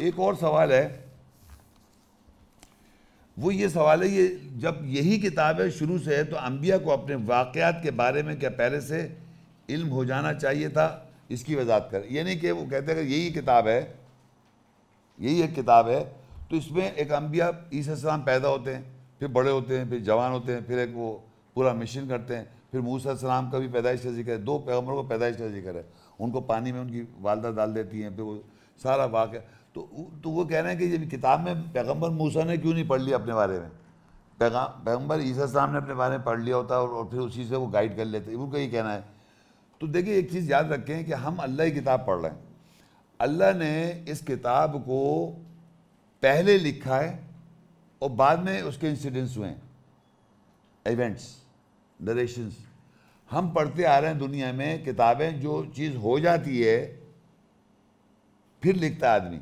एक और सवाल है वो ये सवाल है ये जब यही किताब है शुरू से है तो अम्बिया को अपने वाकयात के बारे में क्या पहले से इल्म हो जाना चाहिए था इसकी वजात कर यानी कि वो कहते हैं यही किताब है यही एक किताब है तो इसमें एक अम्बिया ईसा पैदा होते हैं फिर बड़े होते हैं फिर जवान होते हैं फिर एक वो पूरा मिशन करते हैं फिर मूसा सलाम का भी पैदाइश का जिक्र है दो पैगम्बरों का पैदाइश का जिक्र है उनको पानी में उनकी वालदा डाल देती हैं फिर वो सारा वाक़ तो तो वो कह रहे हैं कि जब किताब में पैगंबर मूसा ने क्यों नहीं पढ़ लिया अपने बारे में पैगम्बर ईसा साहब ने अपने बारे में पढ़ लिया होता और, और फिर उसी से वो गाइड कर लेते उनका ये कहना है तो देखिए एक चीज़ याद रखें कि हम अल्लाह की किताब पढ़ रहे हैं अल्लाह ने इस किताब को पहले लिखा है और बाद में उसके इंसिडेंट्स हुए हैं इवेंट्स डरेशंस हम पढ़ते आ रहे हैं दुनिया में किताबें जो चीज़ हो जाती है फिर लिखता आदमी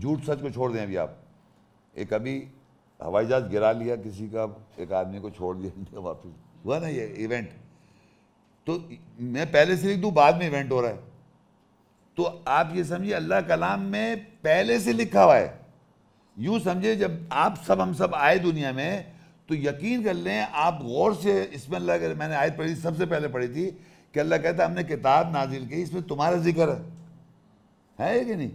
झूठ सच को छोड़ दें अभी आप एक अभी हवाई जहाज गिरा लिया किसी का एक आदमी को छोड़ दिया वापस हुआ ना ये इवेंट तो मैं पहले से लिख दूँ बाद में इवेंट हो रहा है तो आप ये समझिए अल्लाह कलाम में पहले से लिखा हुआ है यूँ समझे जब आप सब हम सब आए दुनिया में तो यकीन कर लें आप गौर से इसमें अल्लाह कर मैंने आयत पढ़ी सबसे पहले पढ़ी थी कि अल्लाह कहता हमने किताब नाजिल की इसमें तुम्हारा जिक्र है है कि नहीं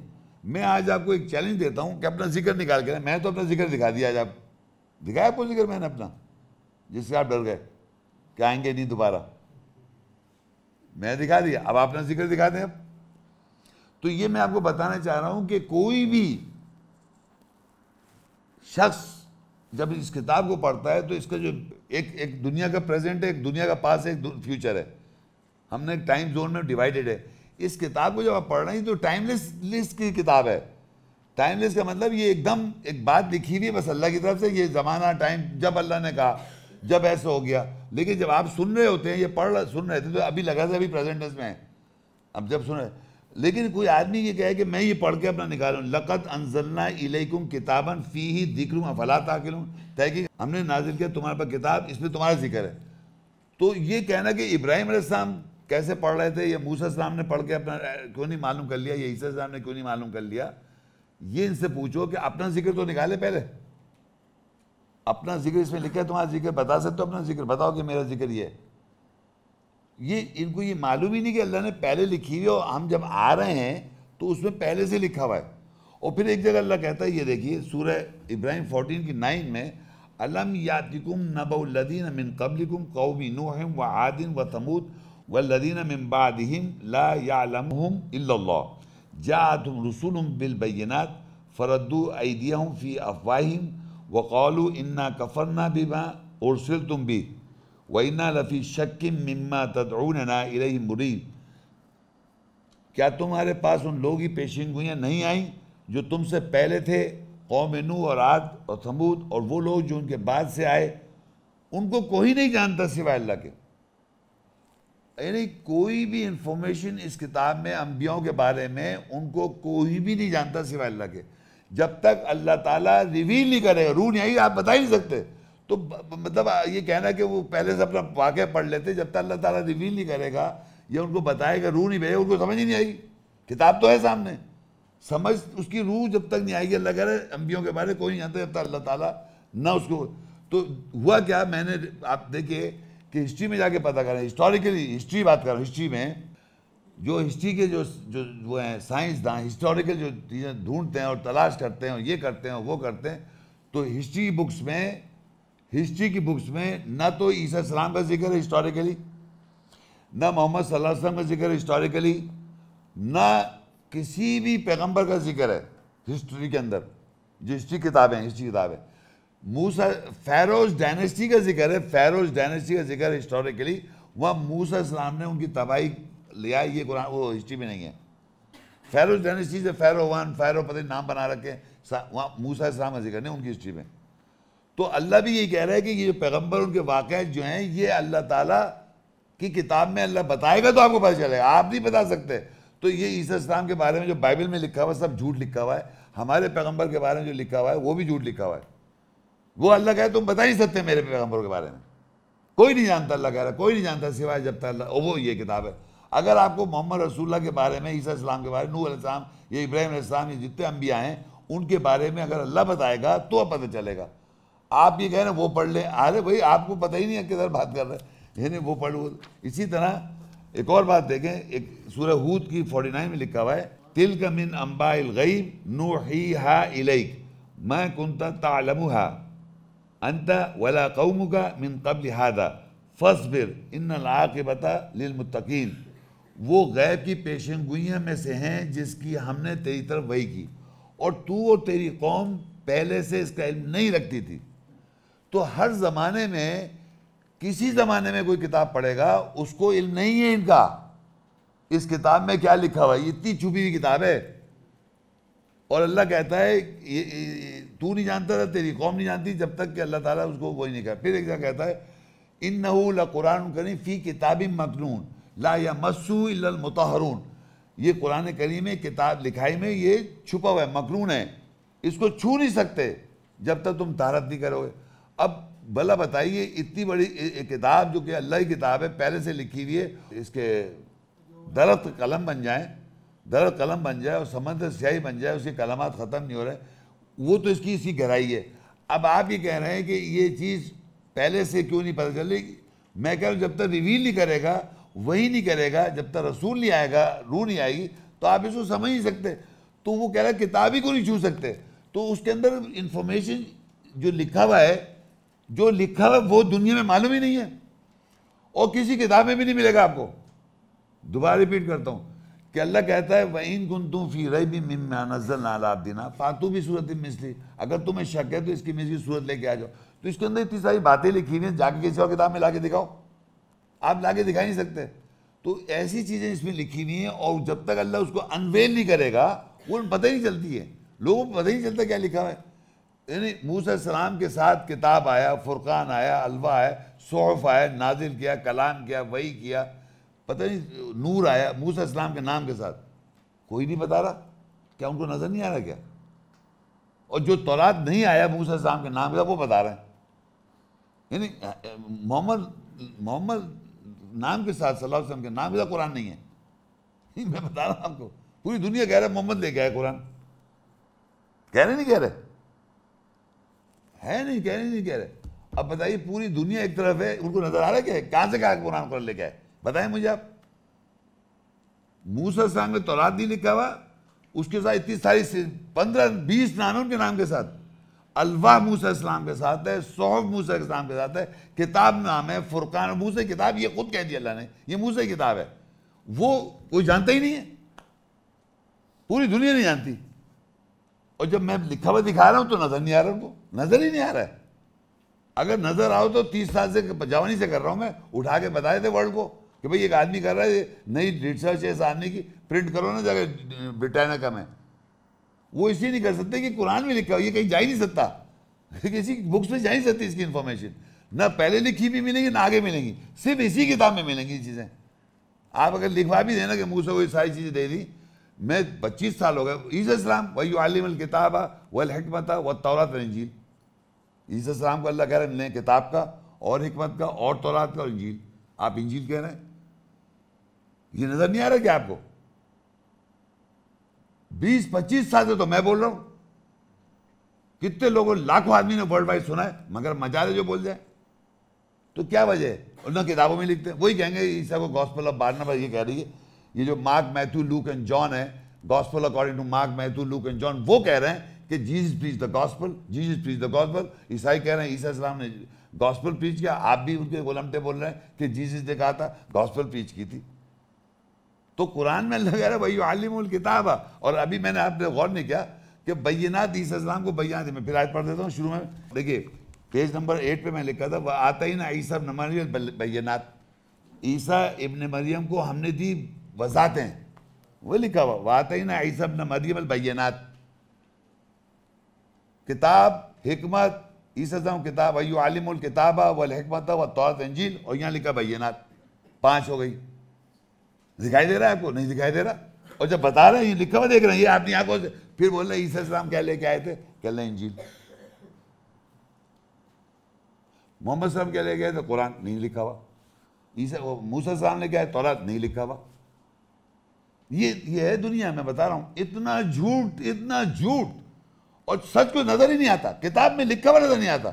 मैं आज आपको एक चैलेंज देता हूँ कि अपना जिक्र निकाल कर मैंने तो अपना जिक्र दिखा दिया आज आप दिखाया आपको जिक्र मैंने अपना जिससे आप डर गए कि आएंगे नहीं दोबारा मैं दिखा दिया अब अपना जिक्र दिखा दें अब तो ये मैं आपको बताना चाह रहा हूं कि कोई भी शख्स जब इस किताब को पढ़ता है तो इसका जो एक एक दुनिया का प्रेजेंट है एक दुनिया का पास है एक फ्यूचर है हमने टाइम जोन में डिवाइडेड है इस किताब को जब आप पढ़ रहे हैं तो टाइमलेस लिस्ट की किताब है टाइमलेस का मतलब ये एकदम एक बात लिखी हुई है बस अल्लाह की तरफ से ये ज़माना टाइम जब अल्लाह ने कहा जब ऐसा हो गया लेकिन जब आप सुन रहे होते हैं ये पढ़ सुन रहे थे तो अभी लगा था अभी प्रेजेंटेंस में है अब जब सुन रहे लेकिन कोई आदमी ये कहे कि मैं ये पढ़ के अपना निकालू लकत अनजलना इलेकुम किताबन फ़ी ही दिख लूँ अफला ताकिलूँ तहकी हमने नाजिल किया तुम्हारे पास किताब इसमें तुम्हारा जिक्र है तो ये कहना कि इब्राहिम अलैहिस्सलाम कैसे पढ़ रहे थे ये मूसा साहब ने पढ़ के अपना क्यों नहीं मालूम कर लिया ये ईसा साहब ने क्यों नहीं मालूम कर लिया ये इनसे पूछो कि अपना जिक्र तो निकाले पहले अपना जिक्र इसमें लिखा है तुम्हारा जिक्र बता सकते हो अपना जिक्र बताओ कि मेरा जिक्र ये ये इनको ये मालूम ही नहीं कि अल्लाह ने पहले लिखी हुई और हम जब आ रहे हैं तो उसमें पहले से लिखा हुआ है और फिर एक जगह अल्लाह कहता है ये देखिए सूरह इब्राहिम 14 की 9 में अलम यातिकुम नबीन मिन कबलिकुम कौमी नूहम व आदिन व तमूद والذين من بعدهم لا يعلمهم إلا الله جاءتهم رسول بالبينات فردوا أيديهم في أفواههم وقالوا إنا كفرنا بما أرسلتم به وإنا لفي شك مما تدعوننا إليه مريب क्या तुम्हारे पास उन लोग نہیں آئیں جو تم سے پہلے تھے قوم نو اور آد اور ثمود اور وہ لوگ جو ان کے بعد سے آئے ان کو کوئی نہیں جانتا سوائے اللہ کے यानी कोई भी इंफॉर्मेशन इस किताब में अम्बियों के बारे में उनको कोई भी नहीं जानता सिवाय अल्लाह के जब तक अल्लाह ताला रिवील नहीं करेगा रू नहीं आई आप बता ही नहीं सकते तो मतलब ये कहना कि वो पहले से अपना वाक्य पढ़ लेते जब तक अल्लाह ताला रिवील नहीं करेगा या उनको बताएगा रू नहीं भेजेगा उनको समझ ही नहीं आई किताब तो है सामने समझ उसकी रूह जब तक नहीं आएगी अल्लाह कह रहे अम्बियों के बारे में कोई नहीं जानता जब तक अल्लाह ताला ना उसको तो हुआ क्या मैंने आप देखिए कि हिस्ट्री में जाके पता करें हिस्टोरिकली हिस्ट्री बात करो हिस्ट्री में जो हिस्ट्री के जो जो वो हैं साइंसदान हिस्टोरिकल जो चीज़ें ढूंढते हैं और तलाश करते हैं और ये करते हैं और वो करते हैं तो हिस्ट्री बुक्स में हिस्ट्री की बुक्स में ना तो ईसा सलाम का जिक्र है हिस्टोरिकली ना मोहम्मद सल्लम का जिक्र हिस्टोरिकली ना किसी भी पैगंबर का जिक्र है हिस्ट्री के अंदर जो हिस्ट्री किताबें हिस्ट्री किताबें मूसा फैरोज डायनेस्टी का जिक्र है फैरोज डायनेस्टी का जिक्र हिस्टोरिकली वह मूसा इस्लाम ने उनकी तबाही लिया ये कुरान वो हिस्ट्री में नहीं है फैरोज डायनेस्टी से फैरो वन फैरो पता नाम बना रखे वहाँ मूसा इस्लाम का जिक्र नहीं उनकी हिस्ट्री में तो अल्लाह भी ये कह रहा है कि ये पैगम्बर उनके वाक़ जो हैं ये अल्लाह ताला की किताब में अल्लाह बताएगा तो आपको पता चलेगा आप नहीं बता सकते तो ये ईसा इस्लाम के बारे में जो बाइबल में लिखा हुआ सब झूठ लिखा हुआ है हमारे पैगम्बर के बारे में जो लिखा हुआ है वो भी झूठ लिखा हुआ है वो अल्लाह कहे तुम बता ही सकते मेरे पैगम्बरों के बारे में कोई नहीं जानता अल्लाह कह रहा कोई नहीं जानता सिवाय जब तक अल्लाह वो ये किताब है अगर आपको मोहम्मद रसूल्ला के बारे में ईसा इस्लाम के बारे में नूह इस्लाम ये इब्राहिम इस्लाम ये जितने अम्बिया हैं उनके बारे में अगर अल्लाह बताएगा तो अब पता चलेगा आप ये कह रहे वो पढ़ लें अरे भाई आपको पता ही नहीं है किधर बात कर रहे हैं वो पढ़ इसी तरह एक और बात देखें एक सूरह हूद की फोर्टी नाइन में लिखा हुआ है तिल का मिन अम्बा गई नू ही हा इलेक मैं कुंता तालमु अंत वला कौम का मिन कबल हादा फसबिर इन आकबता लिलमतकीन वो गैब की पेशें गुइयाँ में से हैं जिसकी हमने तेरी तरफ वही की और तू और तेरी कौम पहले से इसका इल्म नहीं रखती थी तो हर ज़माने में किसी ज़माने में कोई किताब पढ़ेगा उसको इल्म नहीं है इनका इस किताब में क्या लिखा हुआ है इतनी छुपी हुई किताब है और अल्लाह कहता है ये, ये, तू नहीं जानता था तेरी कौम नहीं जानती जब तक कि अल्लाह ताला उसको कोई नहीं कहा फिर एक जगह कहता है इन नहूल कुरान करीम फ़ी किताब मकनून ला या मसू मतहरून ये कुरान करीम में किताब लिखाई में ये छुपा हुआ है मकनून है इसको छू नहीं सकते जब तक तुम तारत नहीं करोगे अब भला बताइए इतनी बड़ी किताब जो कि अल्लाह की किताब है पहले से लिखी हुई है इसके दरख्त कलम बन जाए दरख्त कलम बन जाए और समंदर स्याही बन जाए उसके कलमात ख़त्म नहीं हो रहे वो तो इसकी इसी गहराई है अब आप ये कह रहे हैं कि ये चीज़ पहले से क्यों नहीं पता चलेगी मैं कह रहा हूँ जब तक रिवील नहीं करेगा वही नहीं करेगा जब तक रसूल नहीं आएगा रू नहीं आएगी तो आप इसको समझ नहीं सकते तो वो कह रहा है किताब ही को नहीं छू सकते तो उसके अंदर इन्फॉर्मेशन जो लिखा हुआ है जो लिखा हुआ वो दुनिया में मालूम ही नहीं है और किसी किताब में भी नहीं मिलेगा आपको दोबारा रिपीट करता हूँ कि अल्लाह कहता है वही गुन तुम फी रही भी मिमजल नाला दिना फातू भी सूरत मिसली अगर तुम्हें शक है तो इसकी मिसली सूरत लेके आ जाओ तो इसके अंदर इतनी सारी बातें लिखी हुई हैं जाके किसी और किताब में ला दिखाओ आप ला दिखा नहीं सकते तो ऐसी चीज़ें इसमें लिखी हुई हैं और जब तक अल्लाह उसको अनवेल नहीं करेगा वो पता ही नहीं चलती है लोगों को पता ही नहीं चलता क्या लिखा है यानी मूसम के साथ किताब आया फुरकान आया अलवा आया सौफ़ आया नाजिल किया कलाम किया वही किया पता नहीं नूर आया मूसा इस्लाम के नाम के साथ कोई नहीं बता रहा क्या उनको नज़र नहीं आ रहा क्या और जो तौरात नहीं आया मूसा इस्लाम के नाम के साथ वो बता रहे हैं यानी मोहम्मद मोहम्मद नाम के साथ सल्लल्लाहु के नाम के साथ कुरान नहीं है मैं बता रहा आपको पूरी दुनिया कह रहा है मोहम्मद लेके आया कुरान कह रहे नहीं कह रहे है नहीं कह रहे नहीं कह रहे अब बताइए पूरी दुनिया एक तरफ है उनको नजर आ रहा है क्या कहाँ से कहा कुरान कुरान लेके आए बताएं मुझे आप मूसा साहब ने तौरात नहीं लिखा हुआ उसके साथ इतनी सारी पंद्रह बीस नानों के नाम के साथ अलवा मूसा इस्लाम के साथ है सोहब मूसा इस्लाम के साथ है किताब नाम है फुरकान मूसा किताब ये खुद कह दिया अल्लाह ने ये मूसा किताब है वो कोई जानता ही नहीं है पूरी दुनिया नहीं जानती और जब मैं लिखा हुआ दिखा रहा हूं तो नज़र नहीं आ रहा उनको नज़र ही नहीं आ रहा है अगर नज़र आओ तो तीस साल से जवानी से कर रहा हूं मैं उठा के बताए थे वर्ल्ड को कि भाई एक आदमी कर रहा है नई रिसर्च है इस आदमी की प्रिंट करो ना जाकर ब्रिटानिया का मैं वो इसलिए नहीं कर सकते कि कुरान में लिखा हो ये कहीं जा ही नहीं सकता किसी बुक्स में जा ही सकती इसकी इन्फॉर्मेशन ना पहले लिखी भी मिलेंगी ना आगे मिलेंगी सिर्फ इसी किताब में मिलेंगी ये चीज़ें आप अगर लिखवा भी देना कि मुँह से कोई सारी चीज़ें दे दी मैं पच्चीस साल हो गए ईसा इस्लाम वही आलिम किताब वल हमत वह तौरात रंजील ईसा इस्लाम को अल्लाह कह रहे हैं किताब का और हमत का और तौरात का और इंजील आप इंजील कह रहे हैं ये नजर नहीं आ रहा क्या आपको बीस पच्चीस साल से तो मैं बोल रहा हूं कितने लोगों लाखों आदमी ने वर्ल्ड वाइड सुना है मगर मजा जो बोल जाए तो क्या वजह है और ना किताबों में लिखते हैं वही कहेंगे ईसा को गॉस्पल ऑफ बारना ये कह रही है ये जो Mark Matthew Luke and John है gospel according to Mark Matthew Luke and John वो कह रहे हैं कि Jesus preach the gospel Jesus preach the gospel ईसाई कह रहे हैं ईसा इस्लाम ने गॉस्पल प्रीच किया आप भी उनके गोलमटे बोल रहे हैं कि जीजस ने कहा था गॉस्पल प्रीच की थी तो कुरान में अल्लाह कह रहा है भाई आलिम किताब है और अभी मैंने आपने गौर नहीं किया कि बैनात ईसा को बैया थे मैं फिर आज पढ़ देता हूँ शुरू में देखिए पेज नंबर एट पे मैं लिखा था वह आता ही ना ईसा मरियम बैनात ईसा इबन मरियम को हमने दी वजातें वो लिखा हुआ वह आता ही ना ईसा इबन मरियम बैनात किताब हमत ईसा किताब अयू आलिमुल किताबा वल हमत वह तौर तंजील और यहाँ लिखा बैनात पाँच हो गई दिखाई दे रहा है आपको नहीं दिखाई दे रहा और जब बता रहे हैं लिखा हुआ देख रहे हैं ये आपने आंखों से फिर बोल रहे ईसा इस्लाम क्या लेके आए थे कह रहे इंजील मोहम्मद सलाम क्या लेके आए थे कुरान नहीं लिखा हुआ ईसा मूसा सलाम ने क्या है तौरात नहीं लिखा हुआ ये ये है दुनिया मैं बता रहा हूँ इतना झूठ इतना झूठ और सच को नजर ही नहीं आता किताब में लिखा हुआ नजर नहीं आता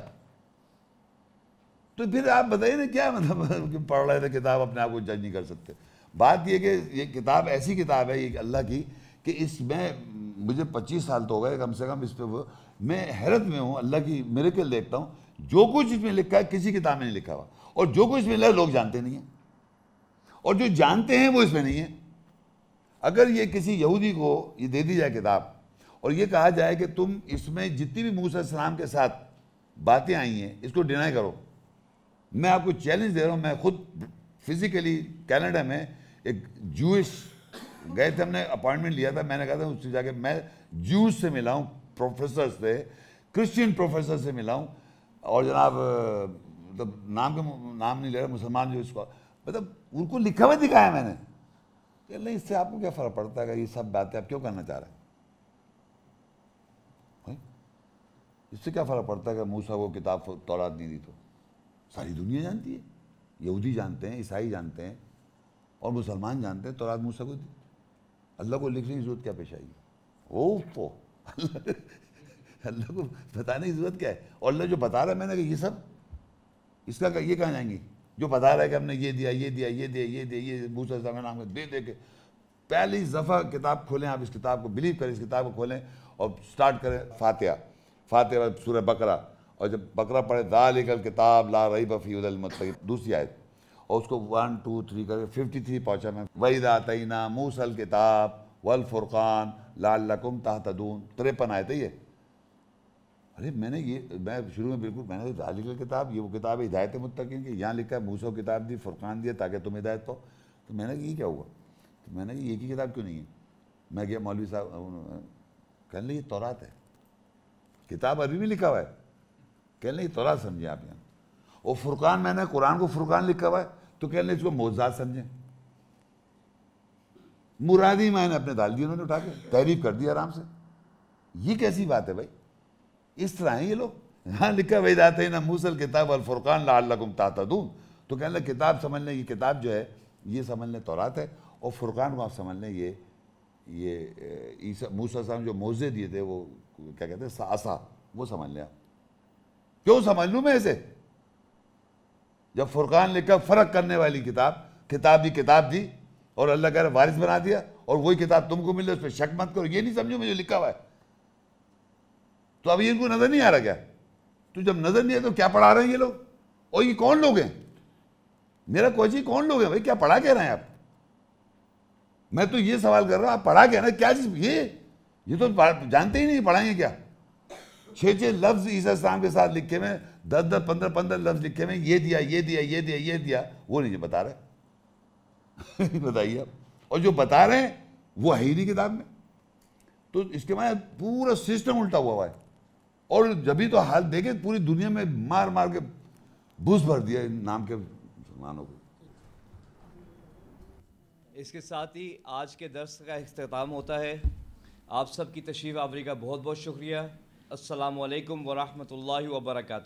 तो फिर आप बताइए ना क्या मतलब पढ़ रहे थे किताब अपने आप को जज नहीं कर सकते बात यह कि ये किताब ऐसी किताब है ये अल्लाह की कि इसमें मुझे 25 साल तो हो गए कम से कम इस पर मैं हैरत में हूँ अल्लाह की मेरे के देखता हूँ जो कुछ इसमें लिखा है किसी किताब में नहीं लिखा हुआ और जो कुछ इसमें लिखा लोग जानते नहीं हैं और जो जानते हैं वो इसमें नहीं है अगर ये किसी यहूदी को ये दे दी जाए किताब और ये कहा जाए कि तुम इसमें जितनी भी मूसा सलाम के साथ बातें आई हैं इसको डिनाई करो मैं आपको चैलेंज दे रहा हूँ मैं खुद फिज़िकली कैनेडा में एक जूस गए थे हमने अपॉइंटमेंट लिया था मैंने कहा था उससे जाके मैं जूस से मिला हूँ प्रोफेसर से क्रिश्चियन प्रोफेसर से मिला हूँ और जनाब मतलब तो नाम के नाम नहीं ले रहा मुसलमान जो इसको मतलब उनको लिखा हुआ दिखाया मैंने नहीं इससे आपको क्या फ़र्क पड़ता है ये सब बातें आप क्यों करना चाह रहे हैं इससे क्या फ़र्क पड़ता है मूसा को किताब तोड़ा नहीं दी तो सारी दुनिया जानती है यहूदी जानते हैं ईसाई जानते हैं और मुसलमान जानते हैं तो रात मूसा को अल्लाह को लिखने की जरूरत क्या पेश आएगी ओ पो अल्लाह को बताने की जरूरत क्या है और अल्लाह जो बता रहा है मैंने कहा ये सब इसका ये कहाँ जाएंगी जो बता रहा है कि हमने ये दिया ये दिया ये दिया ये दिया ये मूसा का नाम दे दे के पहली दफ़ा किताब खोलें आप इस किताब को बिलीव करें इस किताब को खोलें और स्टार्ट करें फातह फातह सूर्य बकरा और जब बकरा पढ़े दाल कल किताब ला रही बफ़ी दूसरी आयत और उसको वन टू थ्री करके फिफ्टी थ्री पहुँचा मैं वही दा तैना मूसल किताब वल फुरक़ान लाल लकुम तहतदून त्रेपन आए थे ये अरे मैंने ये मैं शुरू में बिल्कुल मैंने दाली कल किताब ये वो किताब हिदायत मुतकिन की यहाँ लिखा है मूसो किताब दी फुरक़ान दिया ताकि तुम हिदायत पाओ तो मैंने ये क्या हुआ तो मैंने ये की किताब क्यों नहीं है मैं गया मौलवी साहब कहने लगे ये तौरात है किताब अभी भी लिखा हुआ है कह लें तोरा समझे आप यहाँ वो फुरकान मैंने कुरान को फुरकान लिखा हुआ है तो कह लें इसको मोजात समझें मुरादी मैंने अपने डाल दी उन्होंने उठा के तहरीफ कर दी आराम से ये कैसी बात है भाई इस तरह हैं ये लोग हाँ लिखा भाई जाते हैं ना मूसल किताब अल फुरकान लाकुम ताता दून तो कह लें किताब समझ लें ये किताब जो है ये समझ लें तोरात है और फुरकान को आप समझ लें ये ये ईसा मूसा साहब जो मोजे दिए थे वो क्या कहते हैं सासा वो समझ लें आप क्यों समझ लू मैं इसे जब फुरकान लिखा फ़र्क करने वाली किताब किताब ही किताब दी और अल्लाह कह वारिस बना दिया और वही किताब तुमको मिले उस पर शक मत करो ये नहीं समझो मुझे लिखा हुआ है तो अभी इनको नज़र नहीं आ रहा क्या तो जब नज़र नहीं आया तो क्या पढ़ा रहे हैं ये लोग और ये कौन लोग हैं मेरा कोचिंग कौन लोग हैं भाई क्या पढ़ा कह रहे हैं आप मैं तो ये सवाल कर रहा हूं आप पढ़ा के ना क्या चीज़ ये ये तो जानते ही नहीं पढ़ाएंगे क्या छः छः लफ्ज़ ईसा इस्लाम के साथ लिखे हुए दस दस पंद्रह पंद्रह लफ्ज़ लिखे हुए ये दिया ये दिया ये दिया ये दिया वो नहीं बता रहे बताइए आप और जो बता रहे हैं वो है ही नहीं किताब में तो इसके बाद पूरा सिस्टम उल्टा हुआ हुआ है और जब भी तो हाल देखे पूरी दुनिया में मार मार के भूस भर दिया इन नाम के मुसलमानों को इसके साथ ही आज के दर्श का अख्ताम होता है आप सब की तशरीफ़ आवरी का बहुत बहुत शुक्रिया असलकम वरहमल वर्का